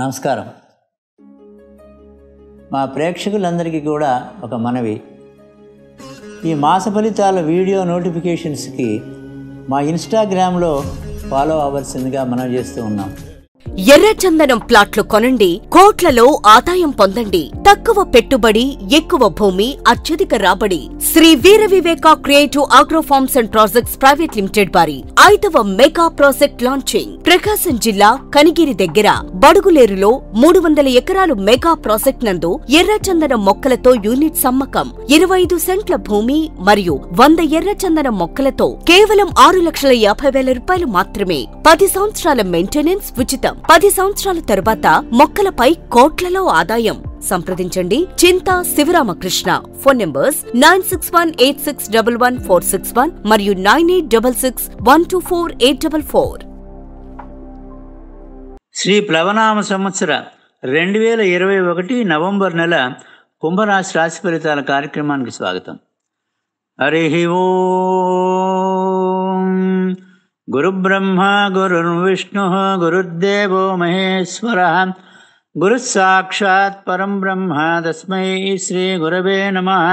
నమస్కారం మా ప్రేక్షకులందరికీ కూడా ఒక మనవి ఈ మాస ఫలితాల వీడియో నోటిఫికేషన్స్కి మా ఇన్స్టాగ్రామ్లో ఫాలో అవ్వాల్సిందిగా మనం చేస్తూ ఉన్నాం ఎర్రచందనం ప్లాట్లు కొనండి కోట్లలో ఆదాయం పొందండి తక్కువ పెట్టుబడి ఎక్కువ భూమి అత్యధిక రాబడి Sri Veera Viveka creative agrofarms and projects private limited వారి ఐదవ మెగా ప్రాజెక్ట్ లాంచింగ్ ప్రకాశం జిల్లా కనిగిరి దగ్గర బడుగులేరులో మూడు వందల ఎకరాలు మెగా ప్రాజెక్ట్ నందు ఎర్రచందనం మొక్కలతో యూనిట్ సమ్మకం ఇరవై ఐదు సెంట్ల భూమి మరియు వంద ఎర్రచందనం మొక్కలతో కేవలం ఆరు లక్షల యాభై వేల రూపాయలు మాత్రమే పది సంవత్సరాల మెయింటెనెన్స్ ఉచితం ఆదాయం పది సంవత్సరాల తరువాత మొక్కలపై కోట్లలో ఆదాయం సంప్రదించండి Chinta Sivaramakrishna phone numbers nine six one eight six double one four six one మరియు nine eight double six one two four eight double four శ్రీ ప్లవనామ సంవత్సర రెండు వేల ఇరవై ఒకటి నవంబర్ నెల కుంభరాశి రాశి ఫలితాల కార్యక్రమానికి స్వాగతం హరి ఓ गुरुब्रह्मा गुरुर्विष्णुः गुरुर्देवो महेश्वरः परं ब्रह्म तस्मै श्रीगुरवे नमः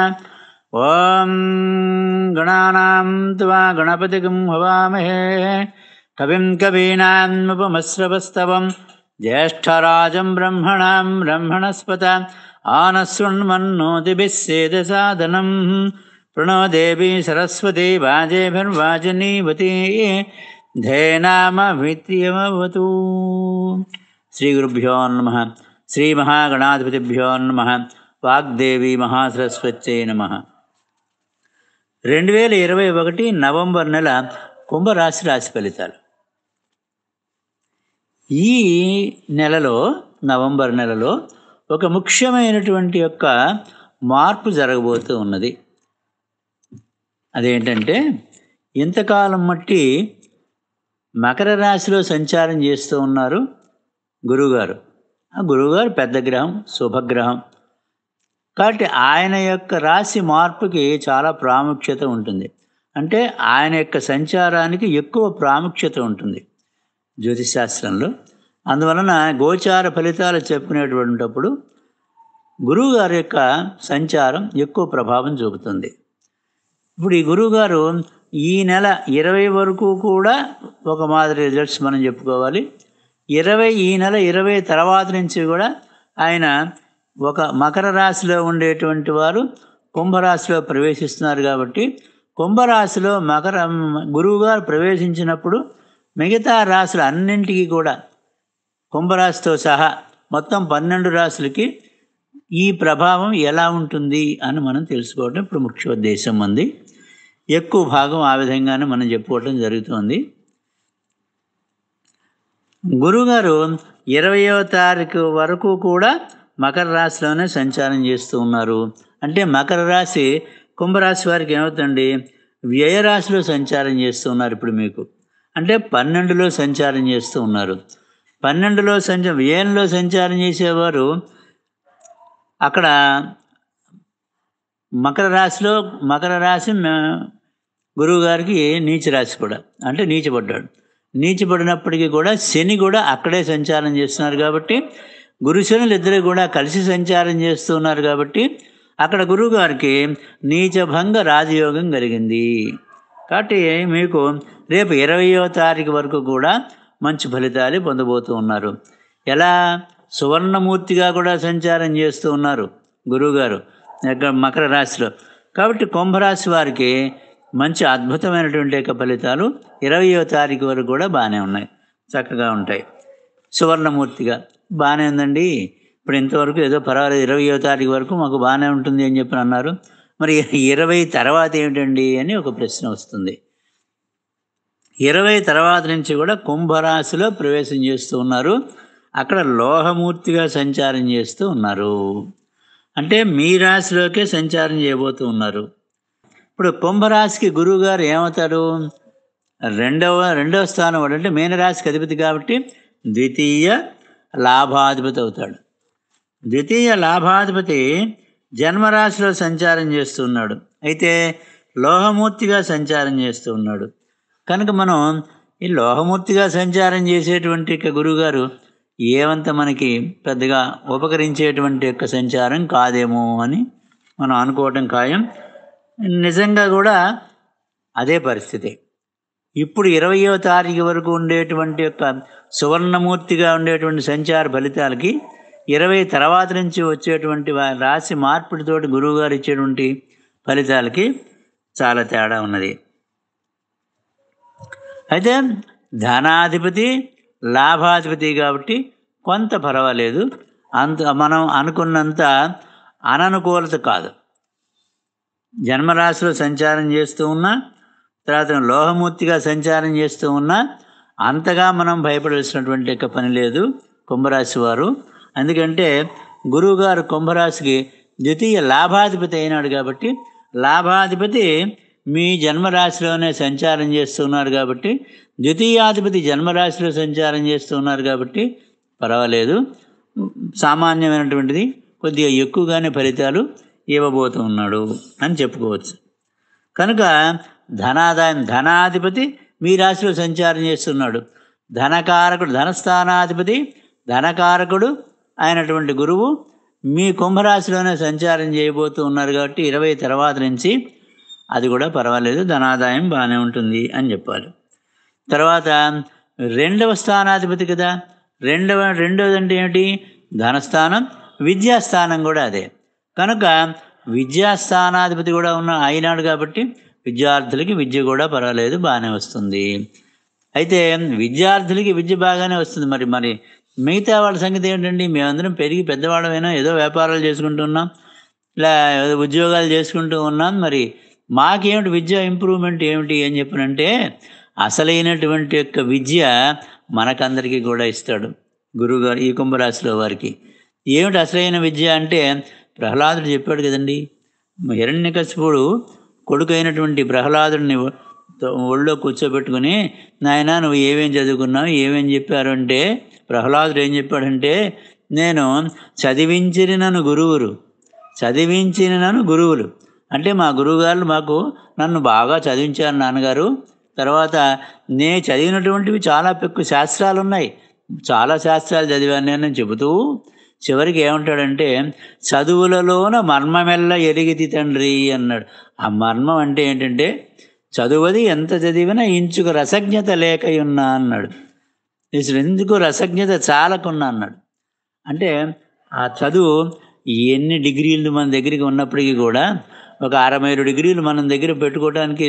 ॐ गणानां त्वा गणपतिगं किं भवामहे कविं कवीनान्मुपमस्रवस्तवं ज्येष्ठराजं ब्रह्मणां ब्रह्मणस्पत आनस्वृण्मन्नोति सेदसाधनम् प्रणोदेवी सरस्वती वाजेभिर्वाजनीवती धैनामभित्यमवतु श्रीगुरुभ्यो శ్రీ శ్రీమహాగణాధిపతిభ్యో నమ వాగ్దేవి మహాసరస్వత్యై నమ రెండు వేల ఇరవై ఒకటి నవంబర్ నెల కుంభరాశి రాశి ఫలితాలు ఈ నెలలో నవంబర్ నెలలో ఒక ముఖ్యమైనటువంటి యొక్క మార్పు జరగబోతూ ఉన్నది అదేంటంటే ఇంతకాలం మట్టి మకర రాశిలో సంచారం చేస్తూ ఉన్నారు గురువుగారు ఆ గురువుగారు పెద్ద గ్రహం శుభగ్రహం కాబట్టి ఆయన యొక్క రాశి మార్పుకి చాలా ప్రాముఖ్యత ఉంటుంది అంటే ఆయన యొక్క సంచారానికి ఎక్కువ ప్రాముఖ్యత ఉంటుంది శాస్త్రంలో అందువలన గోచార ఫలితాలు చెప్పుకునేటువంటిప్పుడు గురువుగారి యొక్క సంచారం ఎక్కువ ప్రభావం చూపుతుంది ఇప్పుడు ఈ గురువుగారు ఈ నెల ఇరవై వరకు కూడా ఒక మాదిరి రిజల్ట్స్ మనం చెప్పుకోవాలి ఇరవై ఈ నెల ఇరవై తర్వాత నుంచి కూడా ఆయన ఒక మకర రాశిలో ఉండేటువంటి వారు కుంభరాశిలో ప్రవేశిస్తున్నారు కాబట్టి కుంభరాశిలో మకర గురువుగారు ప్రవేశించినప్పుడు మిగతా రాశులు అన్నింటికి కూడా కుంభరాశితో సహా మొత్తం పన్నెండు రాశులకి ఈ ప్రభావం ఎలా ఉంటుంది అని మనం తెలుసుకోవడం ఇప్పుడు ముఖ్య ఉద్దేశం ఉంది ఎక్కువ భాగం ఆ విధంగానే మనం చెప్పుకోవటం జరుగుతుంది గురుగారు ఇరవయో తారీఖు వరకు కూడా మకర రాశిలోనే సంచారం చేస్తూ ఉన్నారు అంటే మకర రాశి కుంభరాశి వారికి ఏమవుతుంది వ్యయరాశిలో సంచారం చేస్తూ ఉన్నారు ఇప్పుడు మీకు అంటే పన్నెండులో సంచారం చేస్తూ ఉన్నారు పన్నెండులో సంచ వ్యయంలో సంచారం చేసేవారు అక్కడ మకర రాశిలో మకర రాశి గురువు గారికి నీచ రాశి కూడా అంటే నీచబడ్డాడు నీచబడినప్పటికీ కూడా శని కూడా అక్కడే సంచారం చేస్తున్నారు కాబట్టి గురు శనులు ఇద్దరు కూడా కలిసి సంచారం చేస్తున్నారు కాబట్టి అక్కడ గారికి నీచభంగ రాజయోగం కలిగింది కాబట్టి మీకు రేపు ఇరవయో తారీఖు వరకు కూడా మంచి ఫలితాలు పొందబోతూ ఉన్నారు ఎలా సువర్ణమూర్తిగా కూడా సంచారం చేస్తూ ఉన్నారు గురువుగారు మకర రాశిలో కాబట్టి కుంభరాశి వారికి మంచి అద్భుతమైనటువంటి యొక్క ఫలితాలు ఇరవయో తారీఖు వరకు కూడా బాగానే ఉన్నాయి చక్కగా ఉంటాయి సువర్ణమూర్తిగా బాగానే ఉందండి ఇప్పుడు ఇంతవరకు ఏదో పర్వాలేదు ఇరవయో తారీఖు వరకు మాకు బాగానే ఉంటుంది అని చెప్పి అన్నారు మరి ఇరవై తర్వాత ఏమిటండి అని ఒక ప్రశ్న వస్తుంది ఇరవై తర్వాత నుంచి కూడా కుంభరాశిలో ప్రవేశం చేస్తూ ఉన్నారు అక్కడ లోహమూర్తిగా సంచారం చేస్తూ ఉన్నారు అంటే మీ రాశిలోకే సంచారం చేయబోతూ ఉన్నారు ఇప్పుడు కుంభరాశికి గురువు గారు ఏమవుతాడు రెండవ రెండవ స్థానం అంటే మీనరాశికి అధిపతి కాబట్టి ద్వితీయ లాభాధిపతి అవుతాడు ద్వితీయ లాభాధిపతి జన్మరాశిలో సంచారం చేస్తూ ఉన్నాడు అయితే లోహమూర్తిగా సంచారం చేస్తూ ఉన్నాడు కనుక మనం ఈ లోహమూర్తిగా సంచారం చేసేటువంటి గురువుగారు ఏమంత మనకి పెద్దగా ఉపకరించేటువంటి యొక్క సంచారం కాదేమో అని మనం అనుకోవటం ఖాయం నిజంగా కూడా అదే పరిస్థితి ఇప్పుడు ఇరవయో తారీఖు వరకు ఉండేటువంటి యొక్క సువర్ణమూర్తిగా ఉండేటువంటి సంచార ఫలితాలకి ఇరవై తర్వాత నుంచి వచ్చేటువంటి రాశి మార్పిడితోటి గురువుగారు ఇచ్చేటువంటి ఫలితాలకి చాలా తేడా ఉన్నది అయితే ధనాధిపతి లాభాధిపతి కాబట్టి కొంత పర్వాలేదు అంత మనం అనుకున్నంత అననుకూలత కాదు జన్మరాశిలో సంచారం చేస్తూ ఉన్నా తర్వాత లోహమూర్తిగా సంచారం చేస్తూ ఉన్నా అంతగా మనం భయపడాల్సినటువంటి యొక్క పని లేదు కుంభరాశి వారు ఎందుకంటే గురువుగారు కుంభరాశికి ద్వితీయ లాభాధిపతి అయినాడు కాబట్టి లాభాధిపతి మీ జన్మరాశిలోనే సంచారం చేస్తున్నారు కాబట్టి ద్వితీయాధిపతి జన్మరాశిలో సంచారం చేస్తున్నారు కాబట్టి పర్వాలేదు సామాన్యమైనటువంటిది కొద్దిగా ఎక్కువగానే ఫలితాలు ఇవ్వబోతూ ఉన్నాడు అని చెప్పుకోవచ్చు కనుక ధనాదాయం ధనాధిపతి మీ రాశిలో సంచారం చేస్తున్నాడు ధనకారకుడు ధనస్థానాధిపతి ధనకారకుడు అయినటువంటి గురువు మీ కుంభరాశిలోనే సంచారం చేయబోతూ ఉన్నారు కాబట్టి ఇరవై తర్వాత నుంచి అది కూడా పర్వాలేదు ధనాదాయం బాగానే ఉంటుంది అని చెప్పాలి తర్వాత రెండవ స్థానాధిపతి కదా రెండవ రెండవది అంటే ఏమిటి ధనస్థానం విద్యాస్థానం కూడా అదే కనుక విద్యాస్థానాధిపతి కూడా ఉన్న అయినాడు కాబట్టి విద్యార్థులకి విద్య కూడా పర్వాలేదు బాగానే వస్తుంది అయితే విద్యార్థులకి విద్య బాగానే వస్తుంది మరి మరి మిగతా వాళ్ళ సంగతి ఏంటండి మేమందరం పెరిగి పెద్దవాళ్ళమైనా ఏదో వ్యాపారాలు చేసుకుంటున్నాం ఇలా ఏదో ఉద్యోగాలు చేసుకుంటూ ఉన్నాం మరి మాకేమిటి విద్య ఇంప్రూవ్మెంట్ ఏమిటి అని చెప్పనంటే అసలైనటువంటి యొక్క విద్య మనకందరికీ కూడా ఇస్తాడు గురువుగారు ఈ కుంభరాశిలో వారికి ఏమిటి అసలైన విద్య అంటే ప్రహ్లాదుడు చెప్పాడు కదండి హిరణ్యకశిపుడు కొడుకు అయినటువంటి ప్రహ్లాదుడిని ఒళ్ళో కూర్చోబెట్టుకుని నాయన నువ్వు ఏమేం చదువుకున్నావు ఏమేం చెప్పారు అంటే ప్రహ్లాదుడు ఏం చెప్పాడంటే నేను చదివించిన నన్ను గురువులు చదివించిన నన్ను గురువులు అంటే మా గురువుగారు మాకు నన్ను బాగా చదివించారు నాన్నగారు తర్వాత నే చదివినటువంటివి చాలా పెక్కు శాస్త్రాలు ఉన్నాయి చాలా శాస్త్రాలు చదివాను నేను చెబుతూ చివరికి ఏమంటాడంటే చదువులలోన మర్మమెల్ల ఎరిగితి తండ్రి అన్నాడు ఆ మర్మం అంటే ఏంటంటే చదువది ఎంత చదివినా ఇంచుకు రసజ్ఞత లేకయున్నా అన్నాడు ఇసలు ఎందుకు రసజ్ఞత చాలకున్నా అన్నాడు అంటే ఆ చదువు ఎన్ని డిగ్రీలు మన దగ్గరికి ఉన్నప్పటికీ కూడా ఒక అరవై డిగ్రీలు మనం దగ్గర పెట్టుకోవడానికి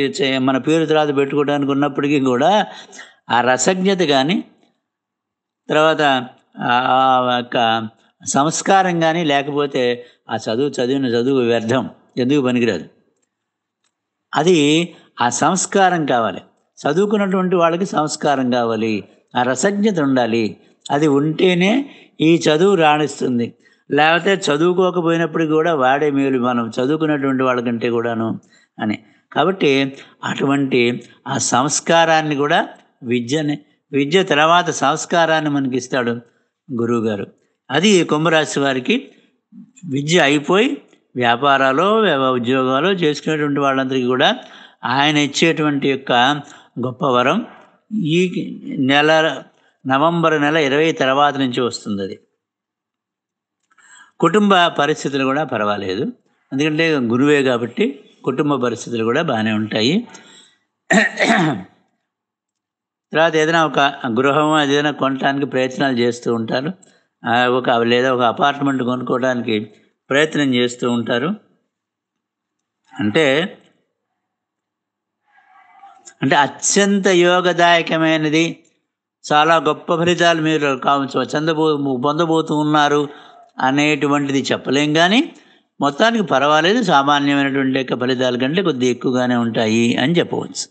మన పేరు తర్వాత పెట్టుకోవడానికి ఉన్నప్పటికీ కూడా ఆ రసజ్ఞత కానీ తర్వాత యొక్క సంస్కారం కానీ లేకపోతే ఆ చదువు చదివిన చదువు వ్యర్థం ఎందుకు పనికిరాదు అది ఆ సంస్కారం కావాలి చదువుకున్నటువంటి వాళ్ళకి సంస్కారం కావాలి ఆ రసజ్ఞత ఉండాలి అది ఉంటేనే ఈ చదువు రాణిస్తుంది లేకపోతే చదువుకోకపోయినప్పటికీ కూడా వాడే మేలు మనం చదువుకున్నటువంటి వాళ్ళకంటే కూడాను అని కాబట్టి అటువంటి ఆ సంస్కారాన్ని కూడా విద్యని విద్య తర్వాత సంస్కారాన్ని మనకి ఇస్తాడు గురువుగారు అది కుంభరాశి వారికి విద్య అయిపోయి వ్యాపారాలు ఉద్యోగాలు చేసుకునేటువంటి వాళ్ళందరికీ కూడా ఆయన ఇచ్చేటువంటి యొక్క గొప్ప వరం ఈ నెల నవంబర్ నెల ఇరవై తర్వాత నుంచి వస్తుంది అది కుటుంబ పరిస్థితులు కూడా పర్వాలేదు ఎందుకంటే గురువే కాబట్టి కుటుంబ పరిస్థితులు కూడా బాగానే ఉంటాయి తర్వాత ఏదైనా ఒక గృహం ఏదైనా కొనటానికి ప్రయత్నాలు చేస్తూ ఉంటారు ఒక లేదా ఒక అపార్ట్మెంట్ కొనుక్కోవడానికి ప్రయత్నం చేస్తూ ఉంటారు అంటే అంటే అత్యంత యోగదాయకమైనది చాలా గొప్ప ఫలితాలు మీరు కావచ్చు చందబో పొందబోతూ ఉన్నారు అనేటువంటిది చెప్పలేం కానీ మొత్తానికి పర్వాలేదు సామాన్యమైనటువంటి యొక్క ఫలితాల కంటే కొద్దిగా ఎక్కువగానే ఉంటాయి అని చెప్పవచ్చు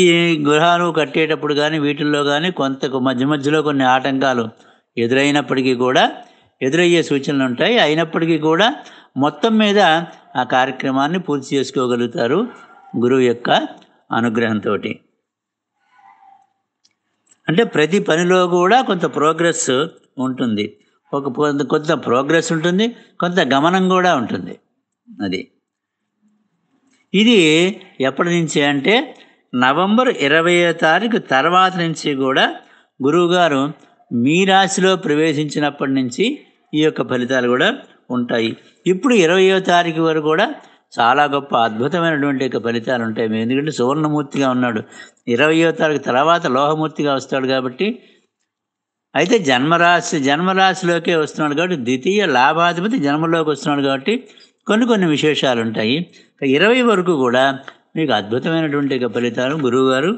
ఈ గృహాలు కట్టేటప్పుడు కానీ వీటిల్లో కానీ కొంత మధ్య మధ్యలో కొన్ని ఆటంకాలు ఎదురైనప్పటికీ కూడా ఎదురయ్యే సూచనలు ఉంటాయి అయినప్పటికీ కూడా మొత్తం మీద ఆ కార్యక్రమాన్ని పూర్తి చేసుకోగలుగుతారు గురువు యొక్క అనుగ్రహంతో అంటే ప్రతి పనిలో కూడా కొంత ప్రోగ్రెస్ ఉంటుంది ఒక కొంత కొంత ప్రోగ్రెస్ ఉంటుంది కొంత గమనం కూడా ఉంటుంది అది ఇది ఎప్పటి నుంచి అంటే నవంబర్ ఇరవయో తారీఖు తర్వాత నుంచి కూడా గురువుగారు మీ రాశిలో ప్రవేశించినప్పటి నుంచి ఈ యొక్క ఫలితాలు కూడా ఉంటాయి ఇప్పుడు ఇరవయో తారీఖు వరకు కూడా చాలా గొప్ప అద్భుతమైనటువంటి యొక్క ఫలితాలు ఉంటాయి ఎందుకంటే సువర్ణమూర్తిగా ఉన్నాడు ఇరవయో తారీఖు తర్వాత లోహమూర్తిగా వస్తాడు కాబట్టి అయితే జన్మరాశి జన్మరాశిలోకే వస్తున్నాడు కాబట్టి ద్వితీయ లాభాధిపతి జన్మలోకి వస్తున్నాడు కాబట్టి కొన్ని కొన్ని విశేషాలు ఉంటాయి ఇరవై వరకు కూడా మీకు అద్భుతమైనటువంటి ఫలితాలు గురువుగారు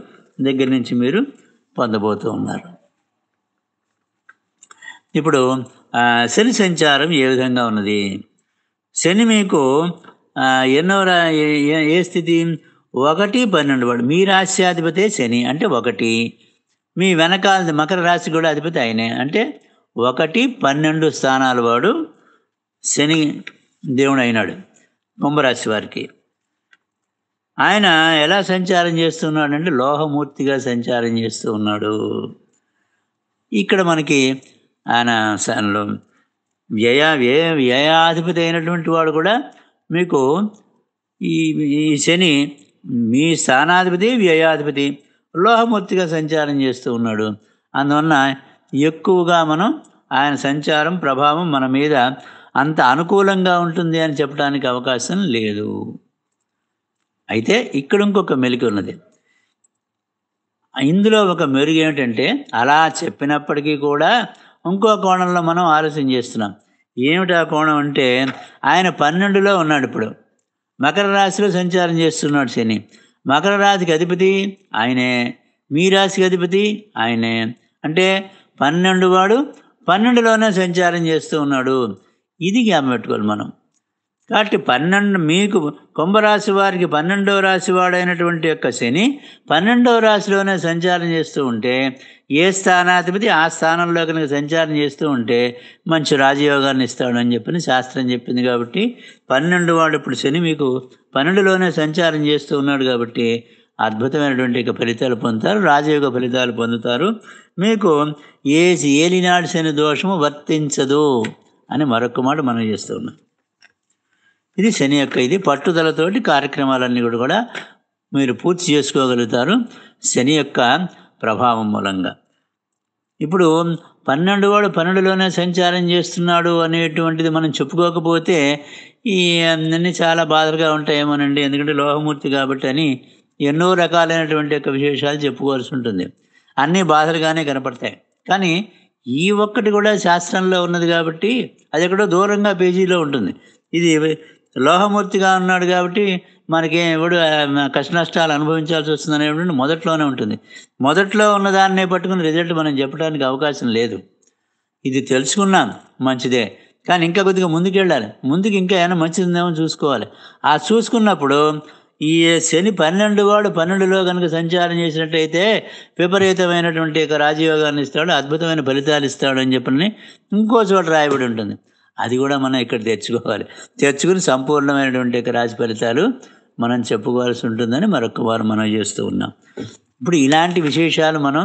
దగ్గర నుంచి మీరు పొందబోతూ ఉన్నారు ఇప్పుడు శని సంచారం ఏ విధంగా ఉన్నది శని మీకు ఎన్నో ఏ స్థితి ఒకటి పన్నెండు వాడు మీ రాశి అధిపతి శని అంటే ఒకటి మీ వెనకాల మకర రాశి కూడా అధిపతి ఆయనే అంటే ఒకటి పన్నెండు స్థానాల వాడు శని దేవుడు అయినాడు కుంభరాశి వారికి ఆయన ఎలా సంచారం చేస్తున్నాడంటే లోహమూర్తిగా సంచారం చేస్తూ ఉన్నాడు ఇక్కడ మనకి ఆయన వ్యయ వ్యయ వ్యయాధిపతి అయినటువంటి వాడు కూడా మీకు ఈ ఈ శని మీ స్థానాధిపతి వ్యయాధిపతి లోహమూర్తిగా సంచారం చేస్తూ ఉన్నాడు అందువలన ఎక్కువగా మనం ఆయన సంచారం ప్రభావం మన మీద అంత అనుకూలంగా ఉంటుంది అని చెప్పడానికి అవకాశం లేదు అయితే ఇక్కడ ఇంకొక మెలికి ఉన్నది ఇందులో ఒక మెరుగు ఏమిటంటే అలా చెప్పినప్పటికీ కూడా ఇంకో కోణంలో మనం ఆలోచన చేస్తున్నాం ఏమిటి ఆ కోణం అంటే ఆయన పన్నెండులో ఉన్నాడు ఇప్పుడు మకర రాశిలో సంచారం చేస్తున్నాడు శని మకర రాశికి అధిపతి ఆయనే మీ రాశికి అధిపతి ఆయనే అంటే పన్నెండు వాడు పన్నెండులోనే సంచారం చేస్తూ ఉన్నాడు ఇది జ్ఞాపం పెట్టుకోవాలి మనం కాబట్టి పన్నెండు మీకు కుంభరాశి వారికి పన్నెండవ రాశి వాడైనటువంటి యొక్క శని పన్నెండవ రాశిలోనే సంచారం చేస్తూ ఉంటే ఏ స్థానాధిపతి ఆ స్థానంలో కనుక సంచారం చేస్తూ ఉంటే మంచి రాజయోగాన్ని ఇస్తాడు అని చెప్పని శాస్త్రం చెప్పింది కాబట్టి పన్నెండు వాడు ఇప్పుడు శని మీకు పన్నెండులోనే సంచారం చేస్తూ ఉన్నాడు కాబట్టి అద్భుతమైనటువంటి ఫలితాలు పొందుతారు రాజయోగ ఫలితాలు పొందుతారు మీకు ఏ ఏలినాడు శని దోషము వర్తించదు అని మరొక మాట మనం చేస్తూ ఉన్నాం ఇది శని యొక్క ఇది పట్టుదలతోటి కార్యక్రమాలన్నీ కూడా కూడా మీరు పూర్తి చేసుకోగలుగుతారు శని యొక్క ప్రభావం మూలంగా ఇప్పుడు పన్నెండు వాడు పన్నెండులోనే సంచారం చేస్తున్నాడు అనేటువంటిది మనం చెప్పుకోకపోతే ఈ అన్నీ చాలా బాధలుగా ఉంటాయేమోనండి ఎందుకంటే లోహమూర్తి కాబట్టి అని ఎన్నో రకాలైనటువంటి యొక్క విశేషాలు చెప్పుకోవాల్సి ఉంటుంది అన్నీ బాధలుగానే కనపడతాయి కానీ ఈ ఒక్కటి కూడా శాస్త్రంలో ఉన్నది కాబట్టి అది ఎక్కడో దూరంగా పేజీలో ఉంటుంది ఇది లోహమూర్తిగా ఉన్నాడు కాబట్టి మనకి ఎవడు కష్ట నష్టాలు అనుభవించాల్సి వస్తుందనేటువంటి మొదట్లోనే ఉంటుంది మొదట్లో ఉన్న ఉన్నదాన్నే పట్టుకుని రిజల్ట్ మనం చెప్పడానికి అవకాశం లేదు ఇది తెలుసుకున్నాను మంచిదే కానీ ఇంకా కొద్దిగా ముందుకు వెళ్ళాలి ముందుకు ఇంకా ఏమైనా మంచిది ఉందేమో చూసుకోవాలి ఆ చూసుకున్నప్పుడు ఈ శని పన్నెండు వాడు పన్నెండులో కనుక సంచారం చేసినట్టయితే విపరీతమైనటువంటి రాజయోగాన్ని ఇస్తాడు అద్భుతమైన ఫలితాలు ఇస్తాడు అని చెప్పని ఇంకో చోట రాయబడి ఉంటుంది అది కూడా మనం ఇక్కడ తెచ్చుకోవాలి తెచ్చుకుని సంపూర్ణమైనటువంటి రాశి ఫలితాలు మనం చెప్పుకోవాల్సి ఉంటుందని మరొక వారు మనం చేస్తూ ఉన్నాం ఇప్పుడు ఇలాంటి విశేషాలు మనం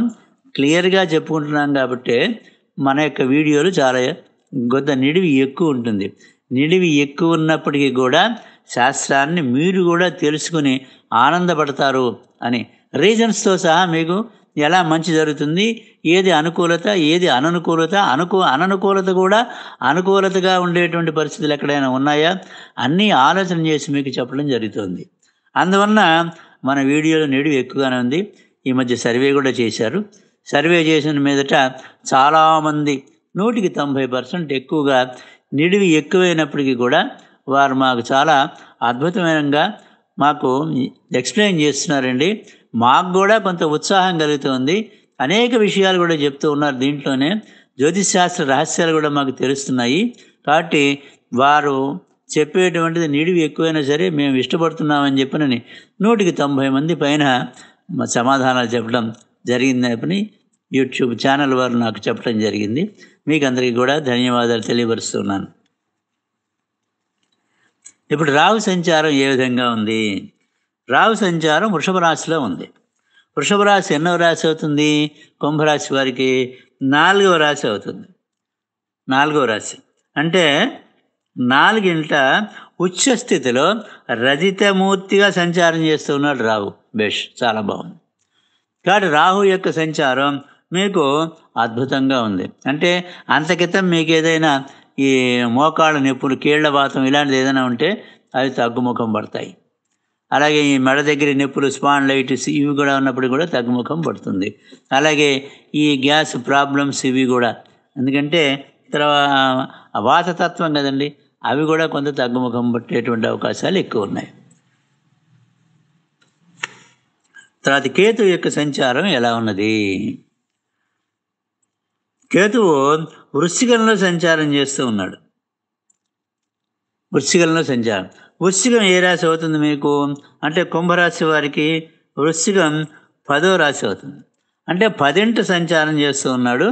క్లియర్గా చెప్పుకుంటున్నాం కాబట్టి మన యొక్క వీడియోలు చాలా కొంత నిడివి ఎక్కువ ఉంటుంది నిడివి ఎక్కువ ఉన్నప్పటికీ కూడా శాస్త్రాన్ని మీరు కూడా తెలుసుకుని ఆనందపడతారు అని రీజన్స్తో సహా మీకు ఎలా మంచి జరుగుతుంది ఏది అనుకూలత ఏది అననుకూలత అనుకూ అననుకూలత కూడా అనుకూలతగా ఉండేటువంటి పరిస్థితులు ఎక్కడైనా ఉన్నాయా అన్నీ ఆలోచన చేసి మీకు చెప్పడం జరుగుతుంది అందువలన మన వీడియోలో నేడు ఎక్కువగానే ఉంది ఈ మధ్య సర్వే కూడా చేశారు సర్వే చేసిన మీదట చాలామంది నూటికి తొంభై పర్సెంట్ ఎక్కువగా నిడివి ఎక్కువైనప్పటికీ కూడా వారు మాకు చాలా అద్భుతమైనగా మాకు ఎక్స్ప్లెయిన్ చేస్తున్నారండి మాకు కూడా కొంత ఉత్సాహం కలుగుతుంది అనేక విషయాలు కూడా చెప్తూ ఉన్నారు దీంట్లోనే జ్యోతిశాస్త్ర రహస్యాలు కూడా మాకు తెలుస్తున్నాయి కాబట్టి వారు చెప్పేటువంటిది నిడివి ఎక్కువైనా సరే మేము ఇష్టపడుతున్నామని చెప్పినని నూటికి తొంభై మంది పైన సమాధానాలు చెప్పడం అని యూట్యూబ్ ఛానల్ వారు నాకు చెప్పడం జరిగింది మీకు అందరికీ కూడా ధన్యవాదాలు తెలియపరుస్తున్నాను ఇప్పుడు రావు సంచారం ఏ విధంగా ఉంది రావు సంచారం వృషభ రాశిలో ఉంది వృషభ రాశి ఎన్నవ రాశి అవుతుంది కుంభరాశి వారికి నాలుగవ రాశి అవుతుంది నాలుగవ రాశి అంటే నాలుగింట ఉచ్చస్థితిలో స్థితిలో రజితమూర్తిగా సంచారం చేస్తూ ఉన్నాడు రావు బేష్ చాలా బాగుంది కాబట్టి రాహు యొక్క సంచారం మీకు అద్భుతంగా ఉంది అంటే అంతకితం మీకు ఏదైనా ఈ మోకాళ్ళ నొప్పులు కీళ్ళవాతం వాతం ఇలాంటిది ఏదైనా ఉంటే అవి తగ్గుముఖం పడతాయి అలాగే ఈ మెడ దగ్గర నొప్పులు లైట్స్ ఇవి కూడా ఉన్నప్పుడు కూడా తగ్గుముఖం పడుతుంది అలాగే ఈ గ్యాస్ ప్రాబ్లమ్స్ ఇవి కూడా ఎందుకంటే తర్వాత వాతతత్వం కదండి అవి కూడా కొంత తగ్గుముఖం పట్టేటువంటి అవకాశాలు ఎక్కువ ఉన్నాయి తర్వాత కేతు యొక్క సంచారం ఎలా ఉన్నది కేతువు వృశ్చికంలో సంచారం చేస్తూ ఉన్నాడు వృశ్చికంలో సంచారం వృశ్చికం ఏ రాశి అవుతుంది మీకు అంటే కుంభరాశి వారికి వృశ్చికం పదో రాశి అవుతుంది అంటే పదింటి సంచారం చేస్తూ ఉన్నాడు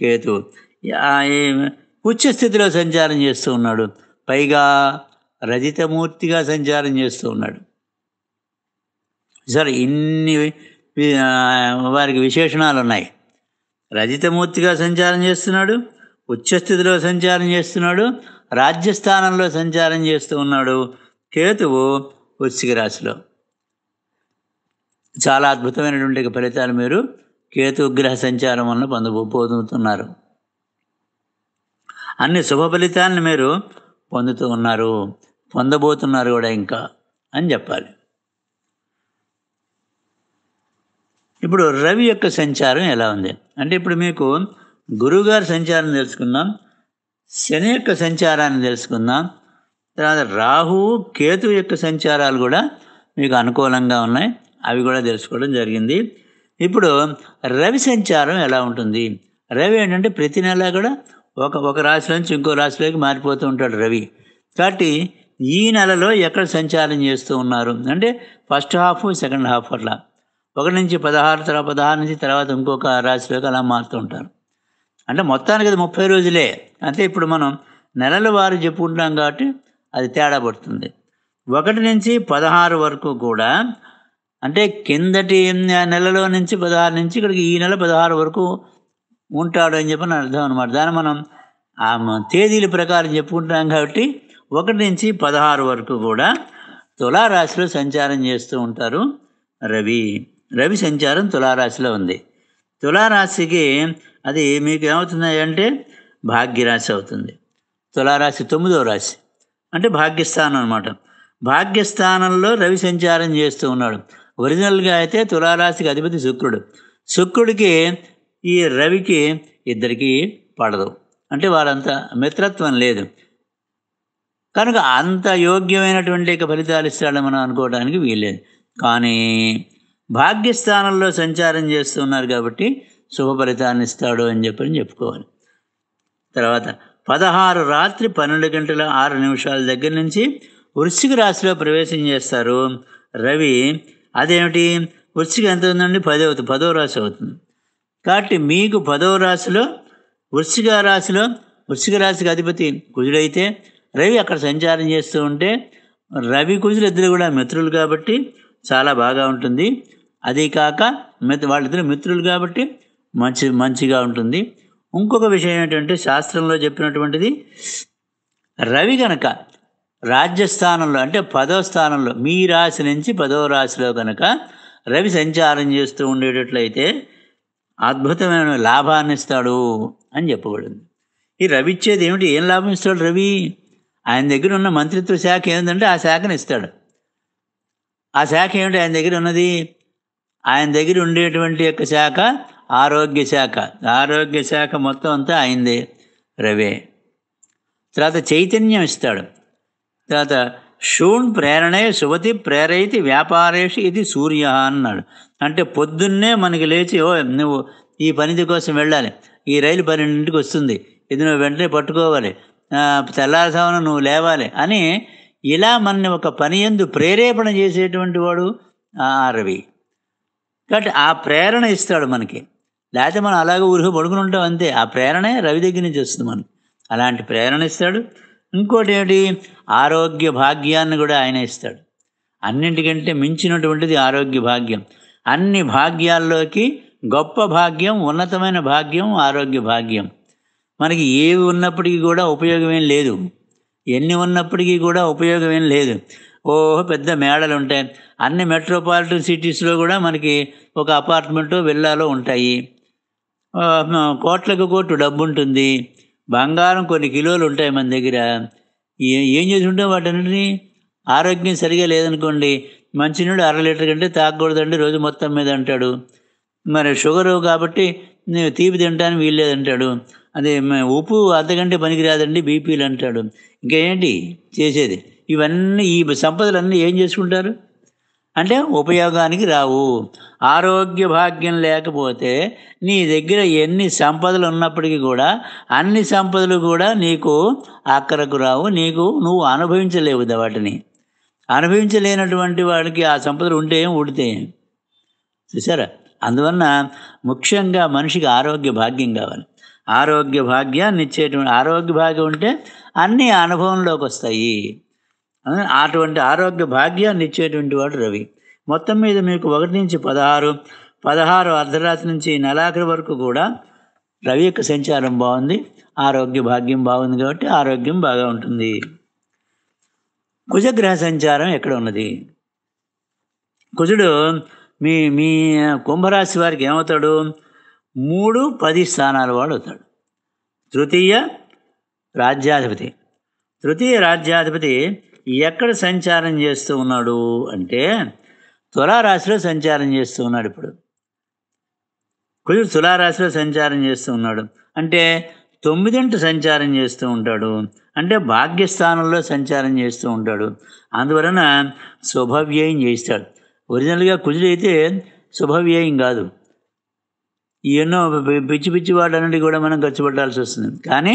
కేతు ఉచ్చ స్థితిలో సంచారం చేస్తూ ఉన్నాడు పైగా రజితమూర్తిగా సంచారం చేస్తూ ఉన్నాడు సరే ఇన్ని వారికి విశేషణాలు ఉన్నాయి రజితమూర్తిగా సంచారం చేస్తున్నాడు ఉచ్చస్థితిలో సంచారం చేస్తున్నాడు రాజ్యస్థానంలో సంచారం చేస్తూ ఉన్నాడు కేతువు వృశ్చిక రాశిలో చాలా అద్భుతమైనటువంటి ఫలితాలు మీరు కేతుగ్రహ సంచారం వలన పొందబోతున్నారు అన్ని శుభ ఫలితాలను మీరు పొందుతూ ఉన్నారు పొందబోతున్నారు కూడా ఇంకా అని చెప్పాలి ఇప్పుడు రవి యొక్క సంచారం ఎలా ఉంది అంటే ఇప్పుడు మీకు గురువుగారి సంచారం తెలుసుకుందాం శని యొక్క సంచారాన్ని తెలుసుకుందాం తర్వాత రాహువు కేతు యొక్క సంచారాలు కూడా మీకు అనుకూలంగా ఉన్నాయి అవి కూడా తెలుసుకోవడం జరిగింది ఇప్పుడు రవి సంచారం ఎలా ఉంటుంది రవి ఏంటంటే ప్రతి నెల కూడా ఒక ఒక రాశి నుంచి ఇంకో రాశిలోకి మారిపోతూ ఉంటాడు రవి కాబట్టి ఈ నెలలో ఎక్కడ సంచారం చేస్తూ ఉన్నారు అంటే ఫస్ట్ హాఫ్ సెకండ్ హాఫ్ అట్లా ఒకటి నుంచి పదహారు తర్వాత పదహారు నుంచి తర్వాత ఇంకొక రాశిలోకి అలా మారుతూ ఉంటారు అంటే మొత్తానికి అది ముప్పై రోజులే అంటే ఇప్పుడు మనం నెలల వారు చెప్పుకుంటున్నాం కాబట్టి అది తేడా పడుతుంది ఒకటి నుంచి పదహారు వరకు కూడా అంటే కిందటి నెలలో నుంచి పదహారు నుంచి ఇక్కడికి ఈ నెల పదహారు వరకు ఉంటాడు అని చెప్పి అర్థం అనమాట దాన్ని మనం ఆ తేదీల ప్రకారం చెప్పుకుంటున్నాం కాబట్టి ఒకటి నుంచి పదహారు వరకు కూడా తులారాశిలో సంచారం చేస్తూ ఉంటారు రవి రవి సంచారం తులారాశిలో ఉంది తులారాశికి అది మీకు ఏమవుతుంది అంటే భాగ్యరాశి అవుతుంది తులారాశి తొమ్మిదో రాశి అంటే భాగ్యస్థానం అనమాట భాగ్యస్థానంలో రవి సంచారం చేస్తూ ఉన్నాడు ఒరిజినల్గా అయితే తులారాశికి అధిపతి శుక్రుడు శుక్రుడికి ఈ రవికి ఇద్దరికీ పడదు అంటే వాళ్ళంత మిత్రత్వం లేదు కనుక అంత యోగ్యమైనటువంటి ఫలితాలు ఇస్తాడని మనం అనుకోవడానికి వీల్లేదు కానీ భాగ్యస్థానంలో సంచారం చేస్తున్నారు కాబట్టి శుభ ఫలితాన్ని ఇస్తాడు అని చెప్పని చెప్పుకోవాలి తర్వాత పదహారు రాత్రి పన్నెండు గంటల ఆరు నిమిషాల దగ్గర నుంచి వృశ్చిక రాశిలో ప్రవేశం చేస్తారు రవి అదేమిటి వృశ్చిక ఎంత ఉందండి పదో అవుతుంది పదో రాశి అవుతుంది కాబట్టి మీకు పదవ రాశిలో వృశ్చిక రాశిలో వృశ్చిక రాశికి అధిపతి కుజుడైతే రవి అక్కడ సంచారం చేస్తూ ఉంటే రవి కుజులు ఇద్దరు కూడా మిత్రులు కాబట్టి చాలా బాగా ఉంటుంది అదే కాక మిత్ వాళ్ళిద్దరు మిత్రులు కాబట్టి మంచి మంచిగా ఉంటుంది ఇంకొక విషయం ఏంటంటే శాస్త్రంలో చెప్పినటువంటిది రవి కనుక రాజ్యస్థానంలో అంటే పదో స్థానంలో మీ రాశి నుంచి పదో రాశిలో కనుక రవి సంచారం చేస్తూ ఉండేటట్లయితే అద్భుతమైన లాభాన్ని ఇస్తాడు అని చెప్పబడింది ఈ రవి ఇచ్చేది ఏమిటి ఏం లాభం ఇస్తాడు రవి ఆయన దగ్గర ఉన్న మంత్రిత్వ శాఖ ఏంటంటే ఆ శాఖను ఇస్తాడు ఆ శాఖ ఏమిటి ఆయన దగ్గర ఉన్నది ఆయన దగ్గర ఉండేటువంటి యొక్క శాఖ ఆరోగ్య శాఖ ఆరోగ్య శాఖ మొత్తం అంతా అయింది రవే తర్వాత చైతన్యం ఇస్తాడు తర్వాత షూన్ ప్రేరణే శుభతి ప్రేరైతి వ్యాపారేషు ఇది సూర్య అన్నాడు అంటే పొద్దున్నే మనకి లేచి ఓ నువ్వు ఈ పనిది కోసం వెళ్ళాలి ఈ రైలు పన్నెండింటికి వస్తుంది ఇది నువ్వు వెంటనే పట్టుకోవాలి తెల్లారుసామున నువ్వు లేవాలి అని ఇలా మనని ఒక పని ఎందు ప్రేరేపణ చేసేటువంటి వాడు ఆ రవి కాబట్టి ఆ ప్రేరణ ఇస్తాడు మనకి లేకపోతే మనం అలాగే ఊరికి పడుకుని ఉంటాం అంతే ఆ ప్రేరణే రవి దగ్గర నుంచి వస్తుంది మనకి అలాంటి ప్రేరణ ఇస్తాడు ఇంకోటి ఏమిటి ఆరోగ్య భాగ్యాన్ని కూడా ఆయన ఇస్తాడు అన్నింటికంటే మించినటువంటిది ఆరోగ్య భాగ్యం అన్ని భాగ్యాల్లోకి గొప్ప భాగ్యం ఉన్నతమైన భాగ్యం ఆరోగ్య భాగ్యం మనకి ఏవి ఉన్నప్పటికీ కూడా ఉపయోగం ఏం లేదు ఎన్ని ఉన్నప్పటికీ కూడా ఉపయోగం ఏం లేదు ఓహో పెద్ద మేడలు ఉంటాయి అన్ని మెట్రోపాలిటన్ సిటీస్లో కూడా మనకి ఒక అపార్ట్మెంటు విల్లాలో ఉంటాయి కోట్లకు కోట్లు డబ్బు ఉంటుంది బంగారం కొన్ని కిలోలు ఉంటాయి మన దగ్గర ఏం చేస్తుంటే వాటిని ఆరోగ్యం సరిగా లేదనుకోండి నుండి అర లీటర్ కంటే తాగకూడదండి రోజు మొత్తం మీద అంటాడు మరి షుగరు కాబట్టి నేను తీపి తినడానికి వీల్లేదంటాడు అదే ఉప్పు అర్ధగంటే పనికిరాదండి బీపీలు అంటాడు ఇంకా ఏంటి చేసేది ఇవన్నీ ఈ సంపదలన్నీ ఏం చేసుకుంటారు అంటే ఉపయోగానికి రావు ఆరోగ్య భాగ్యం లేకపోతే నీ దగ్గర ఎన్ని సంపదలు ఉన్నప్పటికీ కూడా అన్ని సంపదలు కూడా నీకు అక్కరకు రావు నీకు నువ్వు అనుభవించలేవు వాటిని అనుభవించలేనటువంటి వాడికి ఆ సంపదలు ఉంటే ఉడితే చూసారా అందువలన ముఖ్యంగా మనిషికి ఆరోగ్య భాగ్యం కావాలి ఆరోగ్య భాగ్యాన్ని ఇచ్చేటువంటి ఆరోగ్య భాగ్యం ఉంటే అన్నీ అనుభవంలోకి వస్తాయి అటువంటి ఆరోగ్య భాగ్యాన్ని ఇచ్చేటువంటి వాడు రవి మొత్తం మీద మీకు ఒకటి నుంచి పదహారు పదహారు అర్ధరాత్రి నుంచి నెలాఖరి వరకు కూడా రవి యొక్క సంచారం బాగుంది ఆరోగ్య భాగ్యం బాగుంది కాబట్టి ఆరోగ్యం బాగా ఉంటుంది కుజగ్రహ సంచారం ఎక్కడ ఉన్నది కుజుడు మీ మీ కుంభరాశి వారికి ఏమవుతాడు మూడు పది స్థానాల వాడు అవుతాడు తృతీయ రాజ్యాధిపతి తృతీయ రాజ్యాధిపతి ఎక్కడ సంచారం చేస్తూ ఉన్నాడు అంటే తులారాశిలో సంచారం చేస్తూ ఉన్నాడు ఇప్పుడు కుజుడు తులారాశిలో సంచారం చేస్తూ ఉన్నాడు అంటే తొమ్మిదింటి సంచారం చేస్తూ ఉంటాడు అంటే భాగ్యస్థానంలో సంచారం చేస్తూ ఉంటాడు అందువలన శుభవ్యయం చేయిస్తాడు ఒరిజినల్గా కుజుడు అయితే శుభవ్యయం కాదు ఎన్నో పిచ్చి పిచ్చి వాళ్ళన్నిటి కూడా మనం ఖర్చు పెట్టాల్సి వస్తుంది కానీ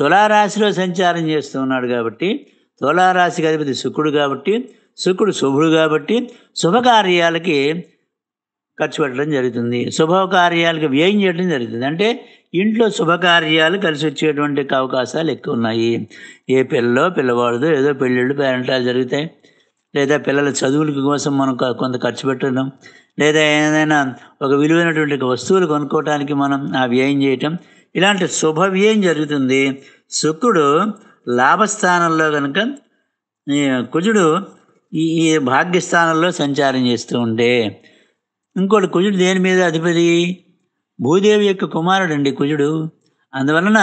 తులారాశిలో సంచారం చేస్తూ ఉన్నాడు కాబట్టి తులారాశికి అధిపతి శుక్రుడు కాబట్టి శుక్రుడు శుభుడు కాబట్టి శుభకార్యాలకి ఖర్చు పెట్టడం జరుగుతుంది శుభకార్యాలకి వ్యయం చేయడం జరుగుతుంది అంటే ఇంట్లో శుభకార్యాలు కలిసి వచ్చేటువంటి అవకాశాలు ఎక్కువ ఉన్నాయి ఏ పిల్లలో పిల్లవాడిదో ఏదో పెళ్ళిళ్ళు పేరెంటాలు జరుగుతాయి లేదా పిల్లల చదువుల కోసం మనం కొంత ఖర్చు పెట్టడం లేదా ఏదైనా ఒక విలువైనటువంటి వస్తువులు కొనుక్కోవటానికి మనం ఆ వ్యయం చేయటం ఇలాంటి శుభ వ్యయం జరుగుతుంది శుక్రుడు లాభస్థానంలో కనుక కుజుడు ఈ ఈ భాగ్యస్థానంలో సంచారం చేస్తూ ఉంటే ఇంకోటి కుజుడు దేని మీద అధిపతి భూదేవి యొక్క కుమారుడు అండి కుజుడు అందువలన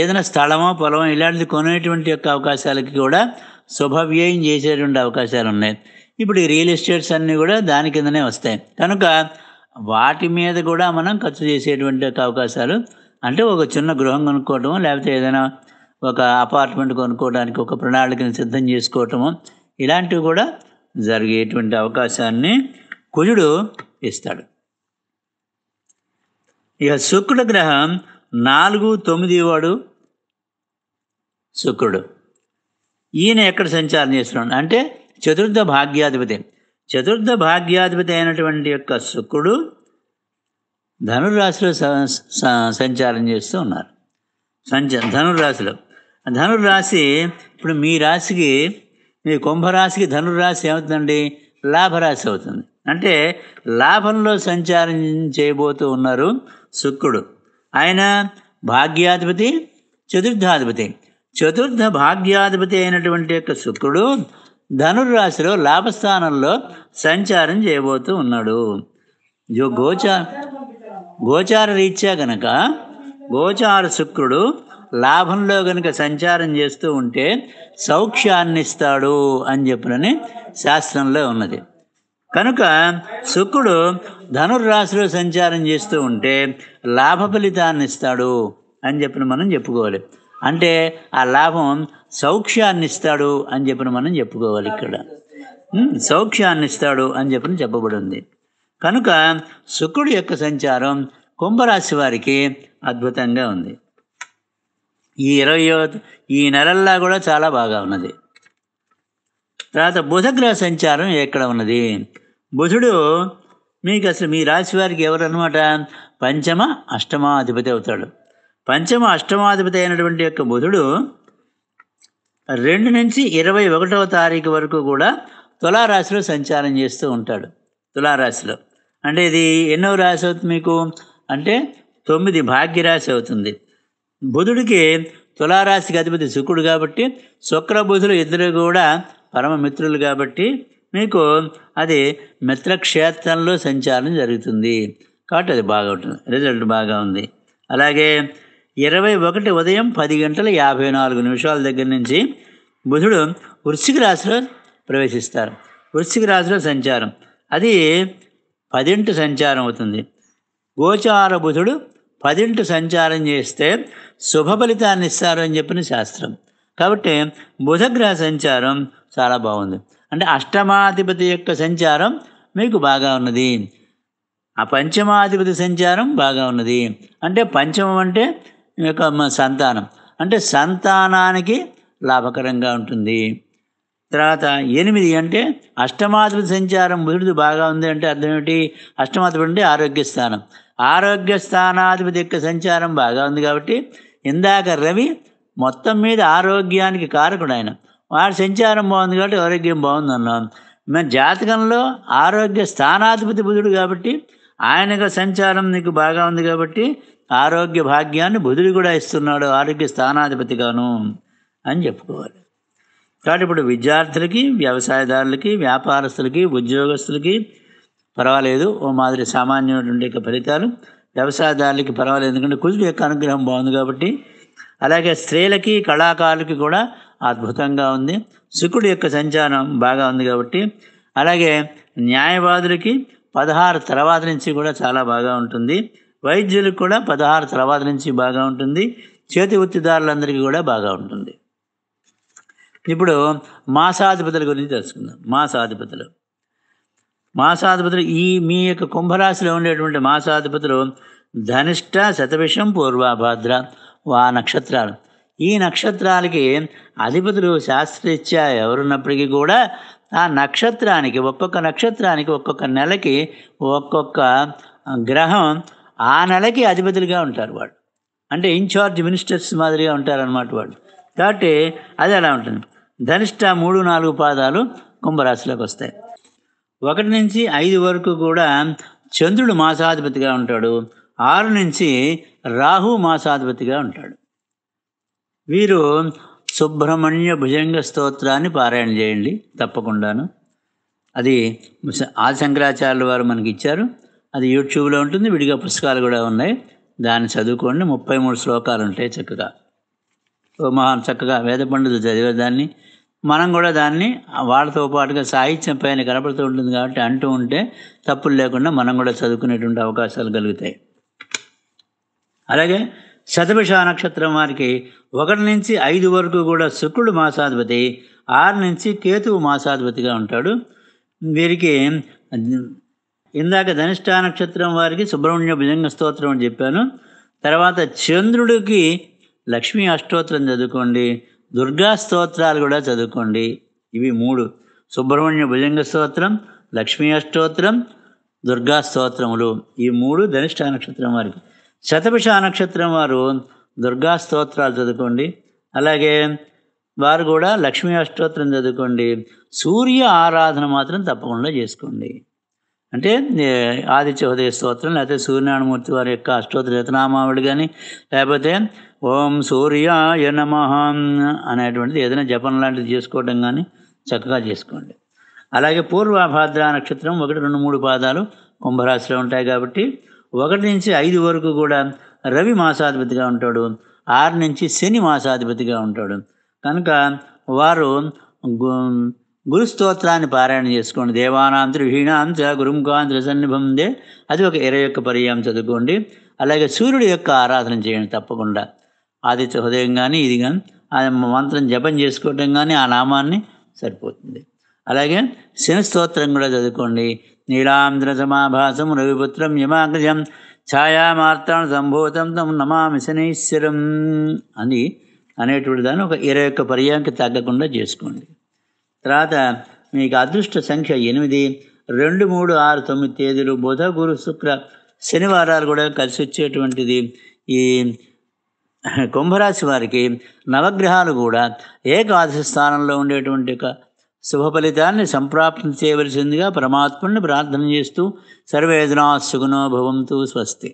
ఏదైనా స్థలమో పొలమో ఇలాంటిది కొనేటువంటి యొక్క అవకాశాలకి కూడా శుభవ్యయం చేసేటువంటి అవకాశాలు ఉన్నాయి ఇప్పుడు ఈ రియల్ ఎస్టేట్స్ అన్నీ కూడా దాని కిందనే వస్తాయి కనుక వాటి మీద కూడా మనం ఖర్చు చేసేటువంటి అవకాశాలు అంటే ఒక చిన్న గృహం కొనుక్కోవటము లేకపోతే ఏదైనా ఒక అపార్ట్మెంట్ కొనుక్కోవడానికి ఒక ప్రణాళికను సిద్ధం చేసుకోవటము ఇలాంటివి కూడా జరిగేటువంటి అవకాశాన్ని కుజుడు ఇస్తాడు ఇక శుక్రుడు గ్రహం నాలుగు తొమ్మిది వాడు శుక్రుడు ఈయన ఎక్కడ సంచారం చేస్తున్నాడు అంటే చతుర్థ భాగ్యాధిపతి చతుర్థ భాగ్యాధిపతి అయినటువంటి యొక్క శుక్రుడు ధనుర్రాశిలో సంచారం చేస్తూ ఉన్నారు సంచ ధనుర్రాశిలో ధనుర్రాశి ఇప్పుడు మీ రాశికి మీ కుంభరాశికి ధనుర్రాశి ఏమవుతుందండి లాభరాశి అవుతుంది అంటే లాభంలో సంచారం చేయబోతూ ఉన్నారు శుక్రుడు ఆయన భాగ్యాధిపతి చతుర్థాధిపతి చతుర్థ భాగ్యాధిపతి అయినటువంటి యొక్క శుక్రుడు ధనుర్రాశిలో లాభస్థానంలో సంచారం చేయబోతూ ఉన్నాడు గోచ గోచార రీత్యా గనక గోచార శుక్రుడు లాభంలో గనక సంచారం చేస్తూ ఉంటే ఇస్తాడు అని చెప్పినని శాస్త్రంలో ఉన్నది కనుక శుక్రుడు ధనుర్రాశిలో సంచారం చేస్తూ ఉంటే లాభ ఫలితాన్ని ఇస్తాడు అని చెప్పిన మనం చెప్పుకోవాలి అంటే ఆ లాభం సౌఖ్యాన్ని ఇస్తాడు అని చెప్పిన మనం చెప్పుకోవాలి ఇక్కడ సౌఖ్యాన్ని ఇస్తాడు అని చెప్పిన చెప్పబడింది కనుక శుక్రుడి యొక్క సంచారం కుంభరాశి వారికి అద్భుతంగా ఉంది ఈ ఇరవయో ఈ నెలల్లా కూడా చాలా బాగా ఉన్నది తర్వాత బుధగ్రహ సంచారం ఎక్కడ ఉన్నది బుధుడు మీకు అసలు మీ రాశి వారికి అనమాట పంచమ అష్టమాధిపతి అవుతాడు పంచమ అష్టమాధిపతి అయినటువంటి యొక్క బుధుడు రెండు నుంచి ఇరవై ఒకటవ తారీఖు వరకు కూడా తులారాశిలో సంచారం చేస్తూ ఉంటాడు తులారాశిలో అంటే ఇది ఎన్నో రాశి అవుతుంది మీకు అంటే తొమ్మిది భాగ్యరాశి అవుతుంది బుధుడికి తులారాశికి అధిపతి శుక్రుడు కాబట్టి శుక్ర బుధులు ఇద్దరు కూడా పరమమిత్రులు కాబట్టి మీకు అది మిత్రక్షేత్రంలో సంచారం జరుగుతుంది కాబట్టి అది బాగా ఉంటుంది రిజల్ట్ బాగా ఉంది అలాగే ఇరవై ఒకటి ఉదయం పది గంటల యాభై నాలుగు నిమిషాల దగ్గర నుంచి బుధుడు వృశ్చిక రాశిలో ప్రవేశిస్తారు వృశ్చిక రాశిలో సంచారం అది పదింటి సంచారం అవుతుంది గోచార బుధుడు పదింటి సంచారం చేస్తే శుభ ఫలితాన్ని ఇస్తారు అని చెప్పిన శాస్త్రం కాబట్టి బుధగ్రహ సంచారం చాలా బాగుంది అంటే అష్టమాధిపతి యొక్క సంచారం మీకు బాగా ఉన్నది ఆ పంచమాధిపతి సంచారం బాగా ఉన్నది అంటే పంచమం అంటే యొక్క సంతానం అంటే సంతానానికి లాభకరంగా ఉంటుంది తర్వాత ఎనిమిది అంటే అష్టమాధిపతి సంచారం బుధుడు బాగా ఉంది అంటే అర్థం ఏమిటి అష్టమాధిపతి అంటే ఆరోగ్య స్థానం ఆరోగ్య స్థానాధిపతి యొక్క సంచారం బాగా ఉంది కాబట్టి ఇందాక రవి మొత్తం మీద ఆరోగ్యానికి కారకుడు ఆయన వాడి సంచారం బాగుంది కాబట్టి ఆరోగ్యం బాగుంది అన్నాం మన జాతకంలో ఆరోగ్య స్థానాధిపతి బుధుడు కాబట్టి ఆయనకు సంచారం నీకు బాగా ఉంది కాబట్టి ఆరోగ్య భాగ్యాన్ని బుధుడు కూడా ఇస్తున్నాడు ఆరోగ్య స్థానాధిపతిగాను అని చెప్పుకోవాలి కాబట్టి ఇప్పుడు విద్యార్థులకి వ్యవసాయదారులకి వ్యాపారస్తులకి ఉద్యోగస్తులకి పర్వాలేదు ఓ మాదిరి సామాన్యమైనటువంటి యొక్క ఫలితాలు వ్యవసాయదారులకి పర్వాలేదు ఎందుకంటే కుజుడు యొక్క అనుగ్రహం బాగుంది కాబట్టి అలాగే స్త్రీలకి కళాకారులకి కూడా అద్భుతంగా ఉంది శుకుడు యొక్క సంచారం బాగా ఉంది కాబట్టి అలాగే న్యాయవాదులకి పదహారు తర్వాత నుంచి కూడా చాలా బాగా ఉంటుంది వైద్యులకు కూడా పదహారు తర్వాత నుంచి బాగా ఉంటుంది చేతి వృత్తిదారులందరికీ కూడా బాగా ఉంటుంది ఇప్పుడు మాసాధిపతుల గురించి తెలుసుకుందాం మాసాధిపతులు మాసాధిపతులు ఈ మీ యొక్క కుంభరాశిలో ఉండేటువంటి మాసాధిపతులు ధనిష్ట శతవిషం పూర్వభద్ర వా నక్షత్రాలు ఈ నక్షత్రాలకి అధిపతులు శాస్త్రరీత్యా ఎవరున్నప్పటికీ కూడా ఆ నక్షత్రానికి ఒక్కొక్క నక్షత్రానికి ఒక్కొక్క నెలకి ఒక్కొక్క గ్రహం ఆ నెలకి అధిపతులుగా ఉంటారు వాళ్ళు అంటే ఇన్ఛార్జ్ మినిస్టర్స్ మాదిరిగా ఉంటారన్నమాట వాళ్ళు కాబట్టి అది అలా ఉంటుంది ధనిష్ట మూడు నాలుగు పాదాలు కుంభరాశిలోకి వస్తాయి ఒకటి నుంచి ఐదు వరకు కూడా చంద్రుడు మాసాధిపతిగా ఉంటాడు ఆరు నుంచి రాహు మాసాధిపతిగా ఉంటాడు వీరు సుబ్రహ్మణ్య భుజంగ స్తోత్రాన్ని పారాయణ చేయండి తప్పకుండాను అది ఆది శంకరాచార్యుల వారు మనకి ఇచ్చారు అది యూట్యూబ్లో ఉంటుంది విడిగా పుస్తకాలు కూడా ఉన్నాయి దాన్ని చదువుకోండి ముప్పై మూడు శ్లోకాలు ఉంటాయి చక్కగా మహా చక్కగా వేద పండితులు చదివేదాన్ని మనం కూడా దాన్ని వాళ్ళతో పాటుగా సాహిత్యం పైన కనపడుతూ ఉంటుంది కాబట్టి అంటూ ఉంటే తప్పులు లేకుండా మనం కూడా చదువుకునేటువంటి అవకాశాలు కలుగుతాయి అలాగే శతభిష నక్షత్రం వారికి ఒకటి నుంచి ఐదు వరకు కూడా శుక్రుడు మాసాధిపతి ఆరు నుంచి కేతువు మాసాధిపతిగా ఉంటాడు వీరికి ఇందాక ధనిష్ట నక్షత్రం వారికి సుబ్రహ్మణ్య భుజంగ స్తోత్రం అని చెప్పాను తర్వాత చంద్రుడికి లక్ష్మీ అష్టోత్రం చదువుకోండి దుర్గా స్తోత్రాలు కూడా చదువుకోండి ఇవి మూడు సుబ్రహ్మణ్య భుజంగ స్తోత్రం లక్ష్మీ అష్టోత్రం దుర్గా స్తోత్రములు ఈ మూడు ధనిష్ట నక్షత్రం వారికి శతభిష నక్షత్రం వారు దుర్గా స్తోత్రాలు చదువుకోండి అలాగే వారు కూడా లక్ష్మీ అష్టోత్రం చదువుకోండి సూర్య ఆరాధన మాత్రం తప్పకుండా చేసుకోండి అంటే ఆదిత్య హృదయ స్తోత్రం లేకపోతే సూర్యనారాయణమూర్తి వారి యొక్క అష్టోత్తర రతనామావళి కానీ లేకపోతే ఓం సూర్యాయ నమ అనేటువంటిది ఏదైనా జపం లాంటిది చేసుకోవడం కానీ చక్కగా చేసుకోండి అలాగే పూర్వభాద్ర నక్షత్రం ఒకటి రెండు మూడు పాదాలు కుంభరాశిలో ఉంటాయి కాబట్టి ఒకటి నుంచి ఐదు వరకు కూడా రవి మాసాధిపతిగా ఉంటాడు ఆరు నుంచి శని మాసాధిపతిగా ఉంటాడు కనుక వారు గురు స్తోత్రాన్ని పారాయణ చేసుకోండి దేవానాంతరు హీణాంత గురుముఖాంత్ర సన్నిభందే అది ఒక ఇరవై యొక్క పర్యాయం చదువుకోండి అలాగే సూర్యుడి యొక్క ఆరాధన చేయండి తప్పకుండా ఆదిత్య హృదయం కానీ ఇది కానీ ఆ మంత్రం జపం చేసుకోవటం కానీ ఆ నామాన్ని సరిపోతుంది అలాగే శని స్తోత్రం కూడా చదువుకోండి నీలాంధ్ర సమాభాసం రవిపుత్రం యమాగ్రజం ఛాయామార్తాను సంభూతం తమ నమామి శనీశ్వరం అని అనేటువంటి దాన్ని ఒక ఇరవై ఒక్క పర్యానికి తగ్గకుండా చేసుకోండి తర్వాత మీకు అదృష్ట సంఖ్య ఎనిమిది రెండు మూడు ఆరు తొమ్మిది తేదీలు బుధ గురు శుక్ర శనివారాలు కూడా కలిసి వచ్చేటువంటిది ఈ కుంభరాశి వారికి నవగ్రహాలు కూడా ఏకాదశి స్థానంలో ఉండేటువంటి శుభ ఫలితాన్ని సంప్రాప్తి చేయవలసిందిగా పరమాత్మని ప్రార్థన చేస్తూ సర్వేదనా సుగుణోభవంతో స్వస్తి